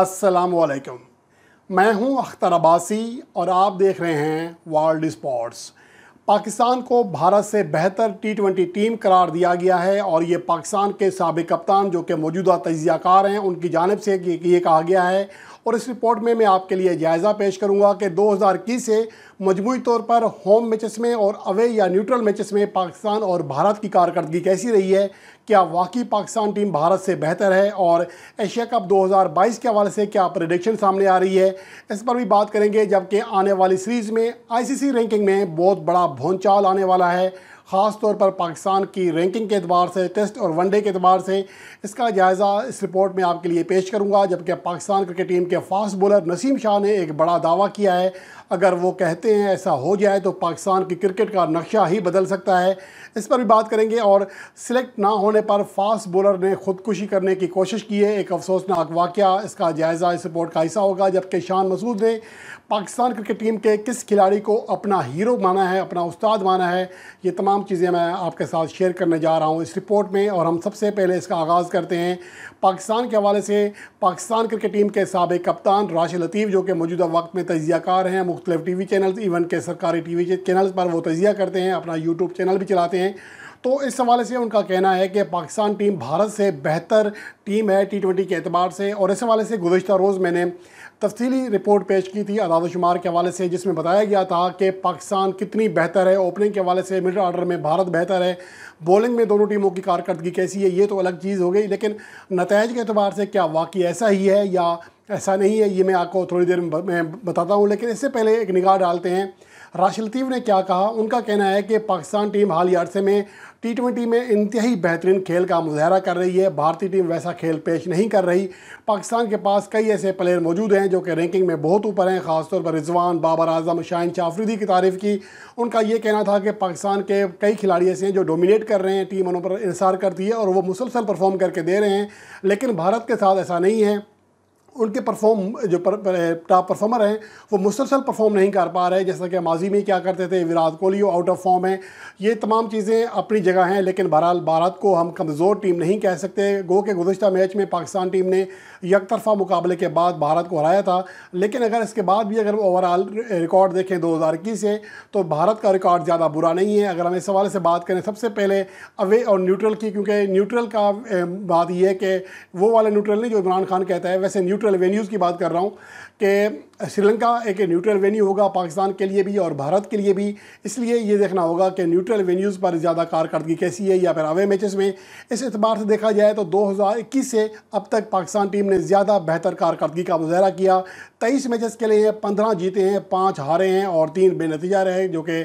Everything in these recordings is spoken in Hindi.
असलकम मैं हूं अख्तर अब्बासी और आप देख रहे हैं वर्ल्ड स्पोर्ट्स पाकिस्तान को भारत से बेहतर टी ट्वेंटी टीम करार दिया गया है और ये पाकिस्तान के सबक कप्तान जो कि मौजूदा तजिया कार हैं उनकी जानब से ये कहा गया है और इस रिपोर्ट में मैं आपके लिए जायज़ा पेश करूँगा कि दो हज़ार इक्कीस से मजमू तौर पर होम मैचेस में और अवे या न्यूट्रल मैचेस में पाकिस्तान और भारत की कारकर्दगी कैसी रही है क्या वाकई पाकिस्तान टीम भारत से बेहतर है और एशिया कप 2022 के हवाले से क्या प्रडिक्शन सामने आ रही है इस पर भी बात करेंगे जबकि आने वाली सीरीज़ में आईसीसी रैंकिंग में बहुत बड़ा भोनचाल आने वाला है ख़ास तौर पर पाकिस्तान की रैंकिंग के अतबार से टेस्ट और वनडे के अतबार से इसका जायज़ा इस रिपोर्ट में आपके लिए पेश करूँगा जबकि पाकिस्तान क्रिकेट टीम के फास्ट बॉलर नसीम शाह ने एक बड़ा दावा किया है अगर वो कहते हैं ऐसा हो जाए तो पाकिस्तान की क्रिकेट का नक्शा ही बदल सकता है इस पर भी बात करेंगे और सिलेक्ट ना होने पर फास्ट बॉलर ने खुदकुशी करने की कोशिश की है एक अफसोसनाक वाक़ इसका जायज़ा इस रिपोर्ट का हिस्सा होगा जबकि शान मसूद ने पाकिस्तान क्रिकेट टीम के किस खिलाड़ी को अपना हीरो माना है अपना उस्ताद माना है ये तमाम चीज़ें मैं आपके साथ शेयर करने जा रहा हूँ इस रिपोर्ट में और हम सबसे पहले इसका आगाज़ करते हैं पाकिस्तान के हवाले से पाकिस्तान क्रिकेट टीम के सबक कप्तान राशि लतीफ़ जो कि मौजूदा वक्त में तजिया हैं मुख्तलिफ टी वी चैनल इवन के सरकारी टी वी चैनल पर वो तजिया करते हैं अपना यूट्यूब चैनल भी चलाते हैं तो इस हवाले से उनका कहना है कि पाकिस्तान टीम भारत से बेहतर टीम है टी ट्वेंटी के अतबार से और इस हवाले से गुजशत रोज़ मैंने तफसीली रिपोर्ट पेश की थी अदाद शुमार के हवाले से जिसमें बताया गया था कि पाकिस्तान कितनी बेहतर है ओपनिंग के हवाले से मिडल आर्डर में भारत बेहतर है बॉलिंग में दोनों टीमों की कारकर्दगी कैसी है ये तो अलग चीज़ हो गई लेकिन नतज के अतबार से क्या वाकई ऐसा ही है या ऐसा नहीं है ये मैं आपको थोड़ी देर में बताता हूँ लेकिन इससे पहले एक निगाह डालते हैं राशि लतीफ़ ने क्या कहा उनका कहना है कि पाकिस्तान टीम हाल ही अरसे में टी ट्वेंटी में इंतहाई बेहतरीन खेल का मुजाहरा कर रही है भारतीय टीम वैसा खेल पेश नहीं कर रही पाकिस्तान के पास कई ऐसे प्लेयर मौजूद हैं जो कि रैंकिंग में बहुत ऊपर हैं खासतौर पर रिजवान बाबर आजम शाहिन शाफरीदी की तारीफ़ की उनका ये कहना था कि पाकिस्तान के कई खिलाड़ी ऐसे हैं जो डोमिनेट कर रहे हैं टीम उन पर इंसार करती है और वो मुसलसल परफॉर्म करके दे रहे हैं लेकिन भारत के साथ ऐसा नहीं है उनके परफॉर्म जो पर, टॉप eh, परफॉर्मर हैं वो मुसलसल परफॉर्म नहीं कर पा रहे जैसा कि माजी में क्या करते थे Virat Kohli out of form है ये तमाम चीज़ें अपनी जगह हैं लेकिन बहरहाल भारत को हम कमज़ोर टीम नहीं कह सकते गो के गुजशत मैच में पाकिस्तान टीम ने यक तरफा मुकाबले के बाद भारत को हराया था लेकिन अगर इसके बाद भी अगर ओवरऑल रिकॉर्ड देखें दो हज़ार इक्कीस से तो भारत का रिकॉर्ड ज़्यादा बुरा नहीं है अगर हम इस हवाले से बात करें सबसे पहले अवे और न्यूट्रल की क्योंकि न्यूट्रल का eh, बात यह है कि वो वाला न्यूट्रल नहीं जो इमरान खान कहता है वैसे न्यूट्रल टोटल रेवेन्यूज़ की बात कर रहा हूँ कि श्रीलंका एक न्यूट्रल वेन्यू होगा पाकिस्तान के लिए भी और भारत के लिए भी इसलिए ये देखना होगा कि न्यूट्रल वेन्यूज़ पर ज़्यादा कारकर्दगी कैसी है या फिर अवे मैचेस में इस एतबार से देखा जाए तो 2021 से अब तक पाकिस्तान टीम ने ज़्यादा बेहतर कारकर्दगी का मुजाहरा किया तेईस मैचेस के लिए पंद्रह जीते हैं पाँच हारे हैं और तीन बेनतीजा रहे जो कि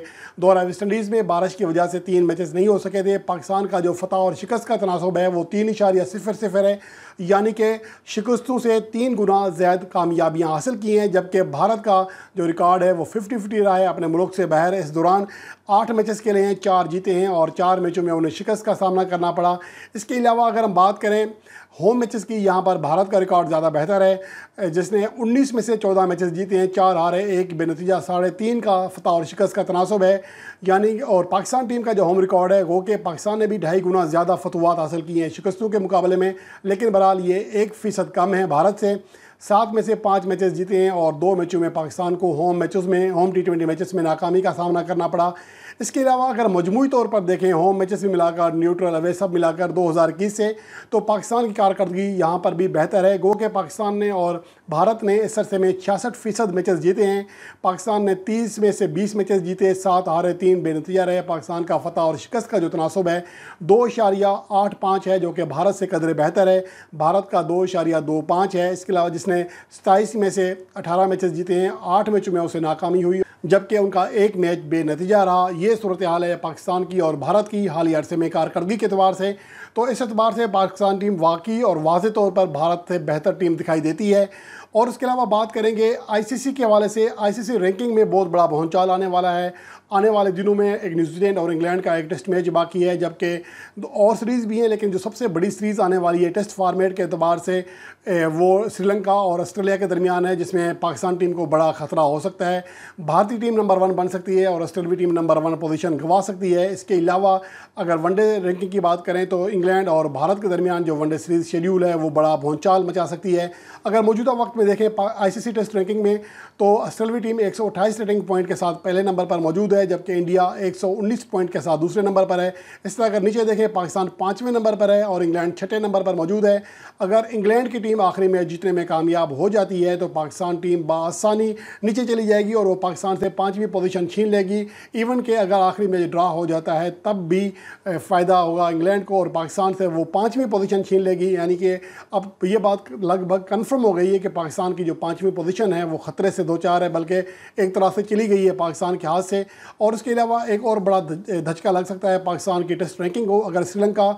दौरा वेस्ट इंडीज़ में बारिश की वजह से तीन मैचेस नहीं हो सके थे पाकिस्तान का जो फतह और शिकस्त का तनासब है वो तीन इशारिया सिफर सिफर है यानी कि शिकस्तों से तीन गुना ज़्यादा कामयाबियाँ हासिल की हैं जबकि भारत का जो रिकॉर्ड है वो फिफ्टी फिफ्टी रहा है अपने मुल्क से बाहर इस दौरान आठ मैचेस के लिए हैं चार जीते हैं और चार मैचों में उन्हें शिकस्त का सामना करना पड़ा इसके अलावा अगर हम बात करें होम मैचेस की यहाँ पर भारत का रिकॉर्ड ज़्यादा बेहतर है जिसने 19 में से 14 मैचेस जीते हैं चार हारे एक बेनतीजा साढ़े तीन का फतह और शिकस्त का तनासब है यानी और पाकिस्तान टीम का जो होम रिकॉर्ड है वो कि पाकिस्तान ने भी ढाई गुना ज़्यादा फतवात हासिल की हैं शिकस्तों के मुकाबले में लेकिन बहरहाल ये एक फ़ीसद कम है भारत से सात में से पाँच मैचेस जीते हैं और दो मैचों में पाकिस्तान को होम मैचेस में होम टी ट्वेंटी मैचेस में नाकामी का सामना करना पड़ा इसके अलावा अगर मजमू तौर पर देखें होम मैचेस भी मिलाकर न्यूट्रल अवे सब मिलाकर 2021 से तो पाकिस्तान की कारकर्दगी यहाँ पर भी बेहतर है गो के पाकिस्तान ने और भारत ने इस अरसे में छियासठ फ़ीसद मैचेस जीते हैं पाकिस्तान ने 30 में से 20 मैचेस जीते सात हारे तीन बेनतीजा रहे पाकिस्तान का फतह और शिकस्त का जो तनासब है दो इशारिया आठ पाँच है जो कि भारत से कदर बेहतर है भारत का दो इशारिया दो पाँच है इसके अलावा जिसने उसने सताईस में से अठारह मैचेस जीते हैं आठ मैचों में उसे नाकामी हुई जबकि उनका एक मैच बेनतीजा रहा यह सूरत हाल है पाकिस्तान की और भारत की ही अरसे में कारकर्दगी के अतबार से तो इस एतबार से पाकिस्तान टीम वाकई और वाज तौर पर भारत से बेहतर टीम दिखाई देती है और उसके अलावा बात करेंगे आईसीसी के हवाले से आईसीसी रैंकिंग में बहुत बड़ा पहुंचाल आने वाला है आने वाले दिनों में एक न्यूजीलैंड और इंग्लैंड का एक टेस्ट मैच बाकी है जबकि और सीरीज़ भी हैं लेकिन जो सबसे बड़ी सीरीज़ आने वाली है टेस्ट फार्मेट के अतबार से वो श्रीलंका और ऑस्ट्रेलिया के दरमियान है जिसमें पाकिस्तान टीम को बड़ा ख़तरा हो सकता है भारतीय टीम नंबर वन बन सकती है और Australia team number one position गंवा सकती है इसके अलावा अगर वनडे रैंकिंग की बात करें तो इंग्लैंड और भारत के दरमियान जो वनडे सीरीज शेड्यूल है वो बड़ा भोंचाल मचा सकती है अगर मौजूदा वक्त में देखें आईसीसी टेस्ट रैंकिंग में तो ऑस्ट्रेलवी टीम एक रेटिंग पॉइंट के साथ पहले नंबर पर मौजूद है जबकि इंडिया उन्नीस पॉइंट के साथ दूसरे नंबर पर है इस तरह अगर नीचे देखें पाकिस्तान पाँचवें नंबर पर है और इंग्लैंड छठे नंबर पर मौजूद है अगर इंग्लैंड की टीम आखिरी मैच जीतने में कामयाब हो जाती है तो पाकिस्तान टीम बसानी नीचे चली जाएगी और वो पाकिस्तान से पाँचवीं पोजिशन छीन लेगी इवन के अगर आखिरी मैच ड्रा हो जाता है तब भी फ़ायदा होगा इंग्लैंड को और पाकिस्तान पाकिस्तान से वो पाँचवीं पोजीशन छीन लेगी यानी कि अब ये बात लगभग कन्फर्म हो गई है कि पाकिस्तान की जो पाँचवीं पोजीशन है वो ख़तरे से दो चार है बल्कि एक तरह से चली गई है पाकिस्तान के हाथ से और उसके अलावा एक और बड़ा धचका लग सकता है पाकिस्तान की टेस्ट रैंकिंग को अगर श्रीलंका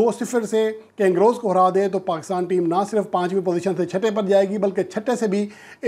दो सिफर से कैंग्रोज को हरा दे तो पाकिस्तान टीम ना सिर्फ पाँचवीं पोजिशन से छठे पर जाएगी बल्कि छठे से भी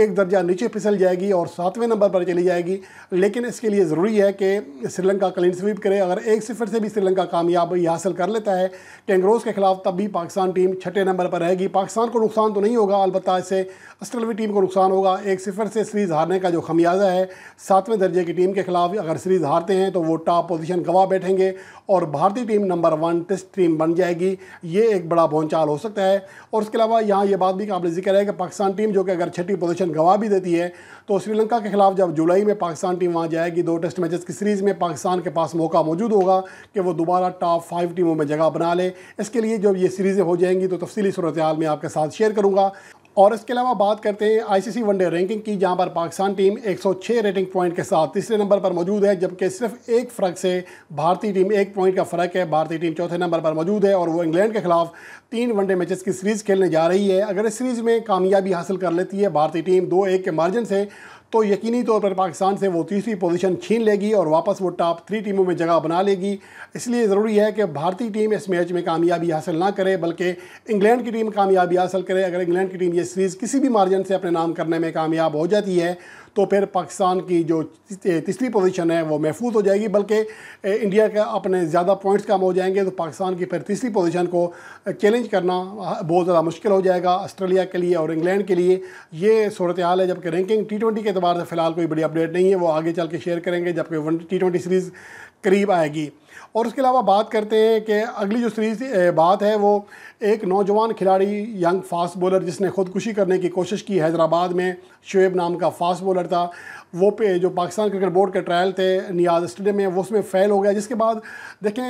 एक दर्जा नीचे फिसल जाएगी और सातवें नंबर पर चली जाएगी लेकिन इसके लिए ज़रूरी है कि श्रीलंका क्लीन स्वीप करे अगर एक सिफर से भी श्रीलंका कामयाबी हासिल कर लेता है टेंगरोज के खिलाफ तब भी पाकिस्तान टीम छठे नंबर पर रहेगी पाकिस्तान को नुकसान तो नहीं होगा अलबत् इससे ऑस्ट्रेलवी टीम को नुकसान होगा एक सिफर से सीरीज़ हारने का जो खमियाजा है सातवें दर्जे की टीम के खिलाफ अगर सीरीज़ हारते हैं तो वो टॉप पोजिशन गवा बैठेंगे और भारतीय team number one test team बन जाएगी ये एक बड़ा बोनचाल हो सकता है और उसके अलावा यहाँ ये बात भी काबिल जिक्र है कि पाकिस्तान टीम जो कि अगर छठी पोजिशन गवा भी देती है तो श्रीलंका के खिलाफ जब जुलाई में पाकिस्तान टीम वहाँ जाएगी दो टेस्ट मैचेस की सीरीज़ में पाकिस्तान के पास मौका मौजूद होगा कि वो दोबारा टॉप फाइव टीमों में जगह बना ले डालें इसके लिए जब ये सीरीज़ें हो जाएंगी तो तफसीली सूरत हाल में आपके साथ शेयर करूँगा और इसके अलावा बात करते हैं आईसीसी वनडे रैंकिंग की जहां पर पाकिस्तान टीम 106 रेटिंग पॉइंट के साथ तीसरे नंबर पर मौजूद है जबकि सिर्फ एक फ़र्क से भारतीय टीम एक पॉइंट का फ़र्क है भारतीय टीम चौथे नंबर पर मौजूद है और वो इंग्लैंड के खिलाफ तीन वनडे मैचेस की सीरीज़ खेलने जा रही है अगर इस सीरीज़ में कामयाबी हासिल कर लेती है भारतीय टीम दो एक के मार्जिन से तो यकीनी तौर पर पाकिस्तान से वो तीसरी पोजीशन छीन लेगी और वापस वो टॉप थ्री टीमों में जगह बना लेगी इसलिए ज़रूरी है कि भारतीय टीम इस मैच में कामयाबी हासिल ना करे बल्कि इंग्लैंड की टीम कामयाबी हासिल करे अगर इंग्लैंड की टीम ये सीरीज़ किसी भी मार्जिन से अपने नाम करने में कामयाब हो जाती है तो फिर पाकिस्तान की जो तीसरी पोजीशन है वो महफूज हो जाएगी बल्कि इंडिया का अपने ज़्यादा पॉइंट्स कम हो जाएंगे तो पाकिस्तान की फिर तीसरी पोजीशन को चैलेंज करना बहुत ज़्यादा मुश्किल हो जाएगा ऑस्ट्रेलिया के लिए और इंग्लैंड के लिए ये सूरत हाल है जबकि रैंकिंग टी ट्वेंटी के अतबार से फ़िलहाल कोई बड़ी अपडेट नहीं है वो आगे चल के शेयर करेंगे जबकि वन टी ट्वेंटी सीरीज़ करीब आएगी और उसके अलावा बात करते हैं कि अगली जो सीरीज़ बात है वो एक नौजवान खिलाड़ी यंग फास्ट बॉलर जिसने खुदकुशी करने की कोशिश की हैदराबाद में शुएब नाम का फास्ट बॉलर एम्पायर था वो पे जो पाकिस्तान क्रिकेट बोर्ड के ट्रायल थे नियाज स्टेडियम में वो उसमें फ़ेल हो गया जिसके बाद देखें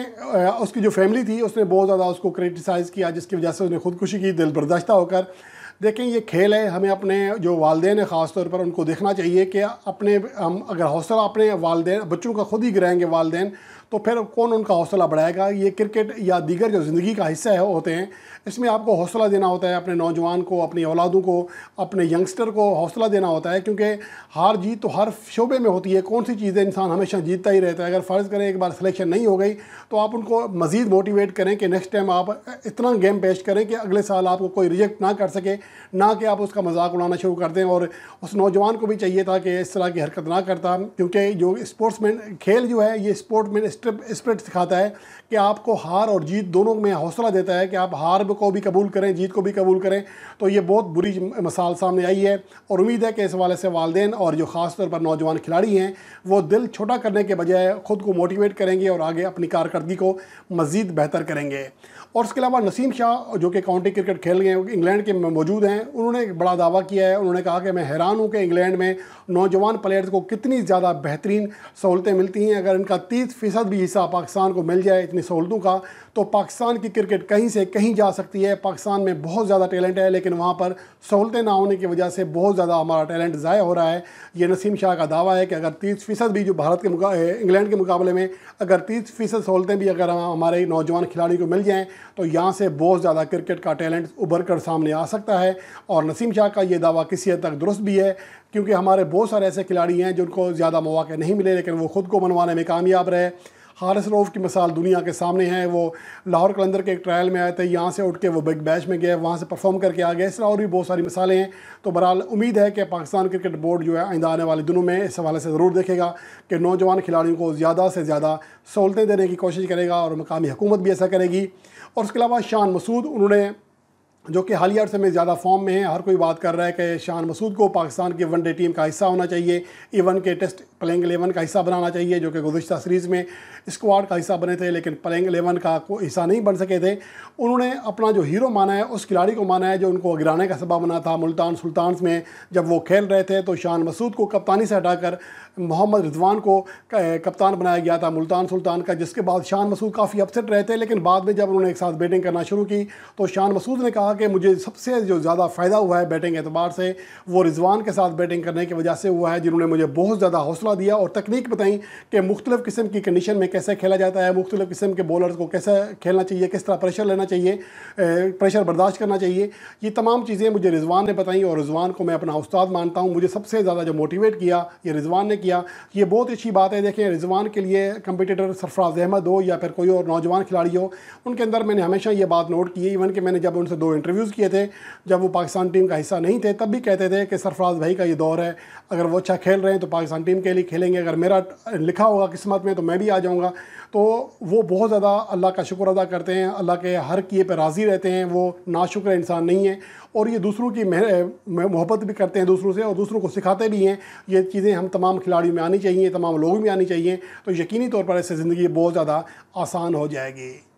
उसकी जो फैमिली थी उसने बहुत ज़्यादा उसको क्रिटिसाइज़ किया जिसकी वजह से उसने खुदकुशी की दिल बर्दाश्त होकर देखें ये खेल है हमें अपने जो वालदे हैं ख़ास तौर पर उनको देखना चाहिए कि अपने हम अगर हौसला अपने वालदे बच्चों का खुद ही गिराएंगे वालदे तो फिर कौन उनका हौसला बढ़ाएगा ये क्रिकेट या दीगर जो ज़िंदगी का हिस्सा है होते हैं इसमें आपको हौसला देना होता है अपने नौजवान को अपनी औलादों को अपने यंगस्टर को हौसला देना होता है क्योंकि हार जीत तो हर शोबे में होती है कौन सी चीज़ें इंसान हमेशा जीतता ही रहता है अगर फ़र्ज़ करें एक बार सिलेक्शन नहीं हो गई तो आप उनको मज़ीद मोटिवेट करें कि नेक्स्ट टाइम आप इतना गेम पेश करें कि अगले साल आपको कोई रिजेक्ट ना कर सके ना कि आप उसका मजाक उड़ाना शुरू कर दें और उस नौजवान को भी चाहिए था कि इस तरह की हरकत ना करता क्योंकि जो स्पोर्ट्समैन खेल जो है ये स्पोर्टमैन स्प्रिट सिखाता है कि आपको हार और जीत दोनों में हौसला देता है कि आप हार को भी कबूल करें जीत को भी कबूल करें तो ये बहुत बुरी मिसाल सामने आई है और उम्मीद है कि इस हवाले से वालदेन और जो ख़ास तौर पर नौजवान खिलाड़ी हैं वो दिल छोटा करने के बजाय ख़ुद को मोटिवेट करेंगे और आगे अपनी कारकर्दगी को मज़ीद बेहतर करेंगे और इसके अलावा नसीम शाह जो कि काउंटी क्रिकेट खेल गए इंग्लैंड के मौजूद हैं उन्होंने एक बड़ा दावा किया है उन्होंने कहा कि मैं हैरान हूँ कि इंग्लैंड में नौजवान प्लेयर्स को कितनी ज़्यादा बेहतरीन सहूलतें मिलती हैं अगर इनका तीस फ़ीसद भी हिस्सा पाकिस्तान को मिल जाए इतनी सहूलतों का तो पाकिस्तान की क्रिकेट कहीं से कहीं जा सकती है पाकिस्तान में बहुत ज़्यादा टैलेंट है लेकिन वहाँ पर सहूलतें ना होने की वजह से बहुत ज़्यादा हमारा टैलेंट ज़ाय हो रहा है ये नसीम शाह का दावा है कि अगर तीस फ़ीसद भी जो भारत के इंग्लैंड के मुकाबले में अगर तीस फ़ीसद सहूलतें भी अगर हमारे नौजवान खिलाड़ी को मिल जाएँ तो यहाँ से बहुत ज़्यादा क्रिकेट का टैलेंट उभर कर सामने आ सकता है और नसीम शाह का ये दावा किसी हद तक दुरुस्त भी है क्योंकि हमारे बहुत सारे ऐसे खिलाड़ी हैं जिनको ज़्यादा मौाक़े नहीं मिले लेकिन वो ख़ुद को मनवाने में कामयाब रहे हारिस रोफ़ की मिसाल दुनिया के सामने है वो लाहौर कलंदर के एक ट्रायल में आए थे यहाँ से उठ के वो बिग बैच में गए वहाँ से परफॉर्म करके आ गए इस तरह और भी बहुत सारी मिसालें हैं तो बहरहाल उम्मीद है कि पाकिस्तान क्रिकेट बोर्ड जो है आइंदा आने वाले दिनों में इस हवाले से ज़रूर देखेगा कि नौजवान खिलाड़ियों को ज़्यादा से ज़्यादा सहूलतें देने की कोशिश करेगा और मकामी हुकूमत भी ऐसा करेगी और उसके अलावा शान मसूद उन्होंने जो कि हालिया अरसे में ज़्यादा फॉर्म में है हर कोई बात कर रहा है कि शान मसूद को पाकिस्तान की वनडे टीम का हिस्सा होना चाहिए इवन e के टेस्ट प्लेइंग एलेवन का हिस्सा बनाना चाहिए जो कि गुजशत सीरीज़ में स्क्वाड का हिस्सा बने थे लेकिन प्लेइंग एलेवन का कोई हिस्सा नहीं बन सके थे उन्होंने अपना जो हीरो माना है उस खिलाड़ी को माना है जो उनको गिराने का सबब बना था मुल्तान सुल्तान में जब वो खेल रहे थे तो शान मसूद को कप्तानी से हटाकर मोहम्मद रिजवान को कप्तान बनाया गया था मुल्तान सुल्तान का जिसके बाद शान मसूद काफ़ी अपसेट रहे थे लेकिन बाद में जब उन्होंने एक साथ बैटिंग करना शुरू की तो शान मसूद ने कहा कि मुझे सबसे जो ज़्यादा फ़ायदा हुआ है बैटिंग एतबार से वो रिजवान के साथ बैटिंग करने की वजह से हुआ है जिन्होंने मुझे बहुत ज़्यादा हौसला मौका दिया और तकनीक बताई कि मुख्तलिफ़ किस्म की कंडीशन में कैसे खेला जाता है मुख्तलिफ़ किस्म के बॉलर्स को कैसे खेलना चाहिए किस तरह प्रेशर लेना चाहिए प्रेशर बर्दाश्त करना चाहिए ये तमाम चीज़ें मुझे रिजवान ने बताई और रिजवान को मैं अपना उस्ताद मानता हूँ मुझे सबसे ज़्यादा जो मोटिवेट किया ये रिजवान ने किया ये बहुत अच्छी बात है देखें रिजवान के लिए कंपिटेटर सरफराज अहमद हो या फिर कोई और नौजवान खिलाड़ी हो उनके अंदर मैंने हमेशा ये बात नोट की इवन कि मैंने जब उनसे दो इंटरव्यूज़ किए थे जब वो पाकिस्तान टीम का हिस्सा नहीं थे तब भी कहते थे कि सरफराज भाई का ये दौर है अगर वो अच्छा खेल रहे हैं तो पाकिस्तान टीम के लिए खेलेंगे अगर मेरा लिखा होगा किस्मत में तो मैं भी आ जाऊँगा तो वो बहुत ज़्यादा अल्लाह का शुक्र अदा करते हैं अल्लाह के हर किए पर राज़ी रहते हैं वो नाशुक्र इंसान नहीं है और ये दूसरों की मोहब्बत भी करते हैं दूसरों से और दूसरों को सिखाते भी हैं ये चीज़ें हम तमाम खिलाड़ियों में आनी चाहिए तमाम लोगों में आनी चाहिए तो यकीनी तौर पर इससे ज़िंदगी बहुत ज़्यादा आसान हो जाएगी